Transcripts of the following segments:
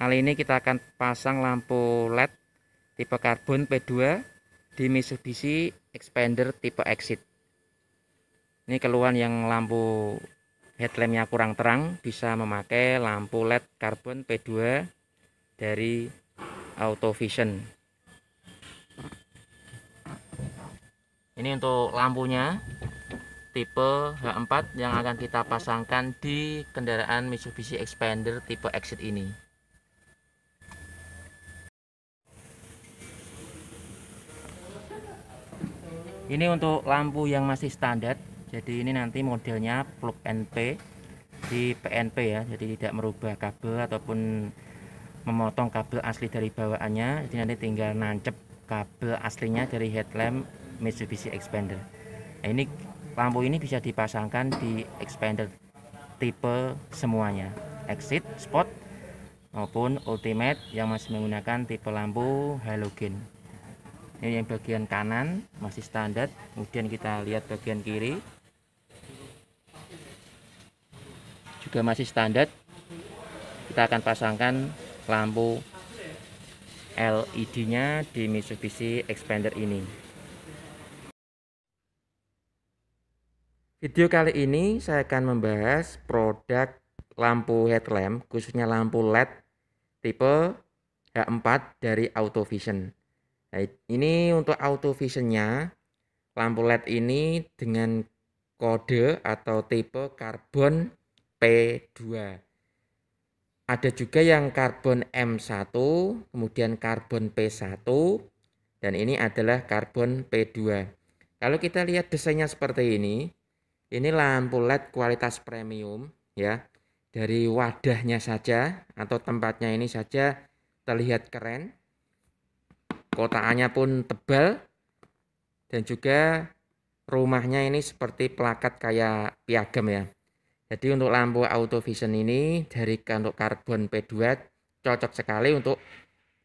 Kali ini kita akan pasang lampu LED tipe karbon P2 di Mitsubishi Expander tipe Exit. Ini keluhan yang lampu headlampnya kurang terang bisa memakai lampu LED karbon P2 dari Auto Vision. Ini untuk lampunya tipe H4 yang akan kita pasangkan di kendaraan Mitsubishi Expander tipe Exit ini. ini untuk lampu yang masih standar jadi ini nanti modelnya plug np di PNP ya jadi tidak merubah kabel ataupun memotong kabel asli dari bawaannya jadi nanti tinggal nancep kabel aslinya dari headlamp Mitsubishi Expander nah, ini lampu ini bisa dipasangkan di Expander tipe semuanya exit spot maupun ultimate yang masih menggunakan tipe lampu halogen ini yang bagian kanan masih standar kemudian kita lihat bagian kiri juga masih standar kita akan pasangkan lampu LED nya di Mitsubishi Expander ini video kali ini saya akan membahas produk lampu headlamp khususnya lampu LED tipe H4 dari Autovision Nah, ini untuk auto visionnya lampu LED ini dengan kode atau tipe karbon P2. Ada juga yang karbon M1, kemudian karbon P1, dan ini adalah karbon P2. Kalau kita lihat desainnya seperti ini, ini lampu LED kualitas premium ya. Dari wadahnya saja atau tempatnya ini saja terlihat keren kotaannya pun tebal dan juga rumahnya ini seperti plakat kayak piagam ya. Jadi untuk lampu auto vision ini dari untuk karbon P2 cocok sekali untuk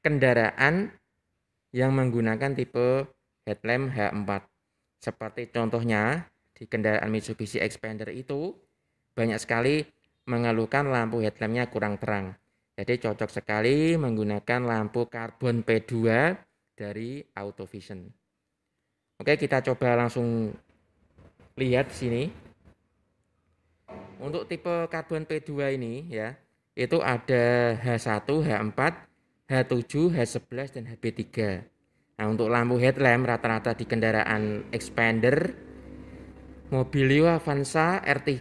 kendaraan yang menggunakan tipe headlamp H4. Seperti contohnya di kendaraan Mitsubishi Expander itu banyak sekali mengeluhkan lampu headlampnya kurang terang. Jadi cocok sekali menggunakan lampu karbon P2 dari AutoVision. Oke, kita coba langsung lihat sini. Untuk tipe karbon P2 ini ya, itu ada H1, H4, H7, H11 dan HB3. Nah, untuk lampu headlamp rata-rata di kendaraan Expander, Mobilio Avanza R3,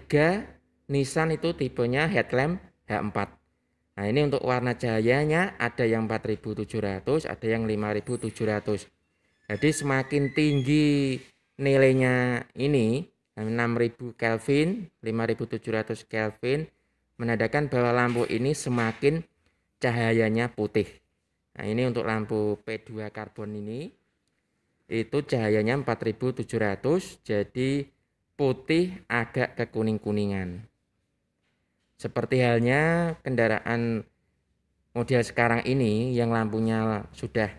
Nissan itu tipenya headlamp H4. Nah, ini untuk warna cahayanya ada yang 4700, ada yang 5700. Jadi semakin tinggi nilainya ini 6000 Kelvin, 5700 Kelvin menandakan bahwa lampu ini semakin cahayanya putih. Nah, ini untuk lampu P2 karbon ini itu cahayanya 4700 jadi putih agak kekuning-kuningan. Seperti halnya kendaraan model sekarang ini yang lampunya sudah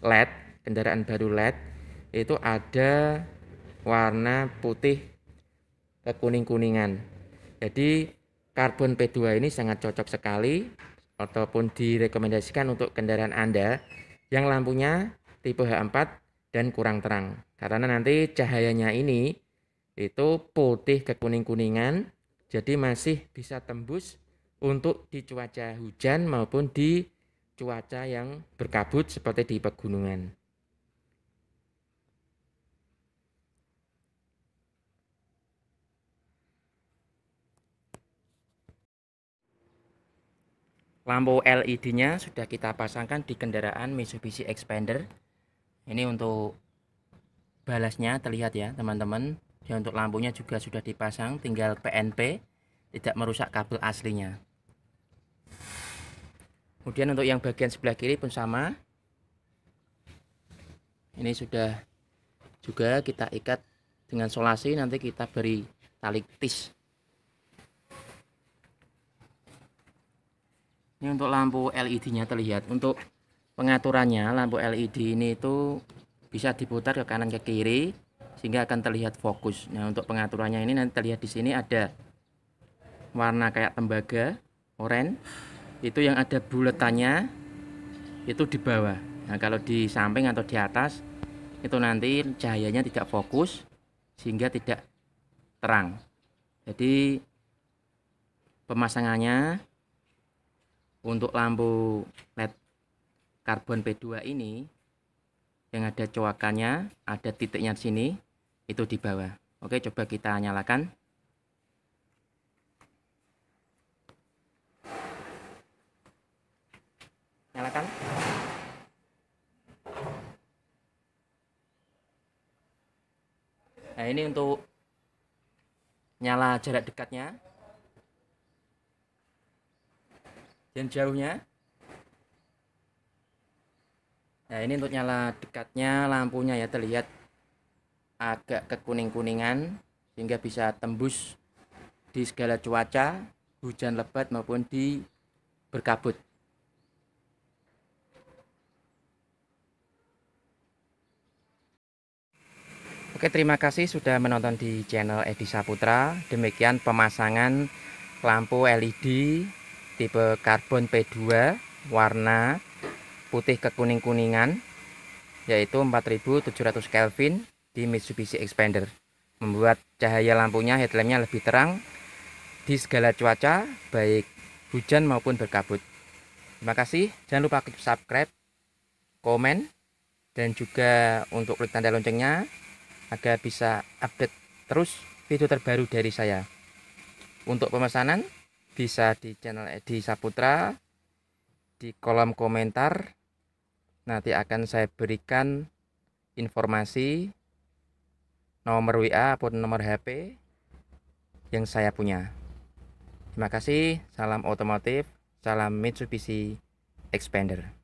LED, kendaraan baru LED, itu ada warna putih kekuning-kuningan. Jadi karbon P2 ini sangat cocok sekali ataupun direkomendasikan untuk kendaraan Anda yang lampunya tipe H4 dan kurang terang. Karena nanti cahayanya ini itu putih kekuning-kuningan jadi masih bisa tembus untuk di cuaca hujan maupun di cuaca yang berkabut seperti di pegunungan. Lampu LED-nya sudah kita pasangkan di kendaraan Mitsubishi Expander. Ini untuk balasnya terlihat ya teman-teman ya untuk lampunya juga sudah dipasang tinggal PNP tidak merusak kabel aslinya kemudian untuk yang bagian sebelah kiri pun sama ini sudah juga kita ikat dengan solasi nanti kita beri tali tis ini untuk lampu LED nya terlihat untuk pengaturannya lampu LED ini itu bisa diputar ke kanan ke kiri sehingga akan terlihat fokus. Nah, untuk pengaturannya ini nanti terlihat di sini ada warna kayak tembaga, oranye. Itu yang ada buletannya itu di bawah. Nah, kalau di samping atau di atas itu nanti cahayanya tidak fokus sehingga tidak terang. Jadi pemasangannya untuk lampu LED karbon P2 ini yang ada coakannya, ada titiknya di sini, itu di bawah. Oke, coba kita nyalakan. Nyalakan. Nah, ini untuk nyala jarak dekatnya dan jauhnya. Nah, ini untuk nyala dekatnya lampunya ya terlihat agak kekuning-kuningan sehingga bisa tembus di segala cuaca, hujan lebat maupun di berkabut. Oke, terima kasih sudah menonton di channel Edi Saputra. Demikian pemasangan lampu LED tipe karbon P2 warna putih kekuning-kuningan yaitu 4700 Kelvin di Mitsubishi Expander membuat cahaya lampunya headlampnya lebih terang di segala cuaca baik hujan maupun berkabut terima kasih jangan lupa klik subscribe komen dan juga untuk klik tanda loncengnya agar bisa update terus video terbaru dari saya untuk pemesanan bisa di channel Edi Saputra di kolom komentar nanti akan saya berikan informasi nomor WA ataupun nomor HP yang saya punya. Terima kasih, salam otomotif, salam Mitsubishi Expander.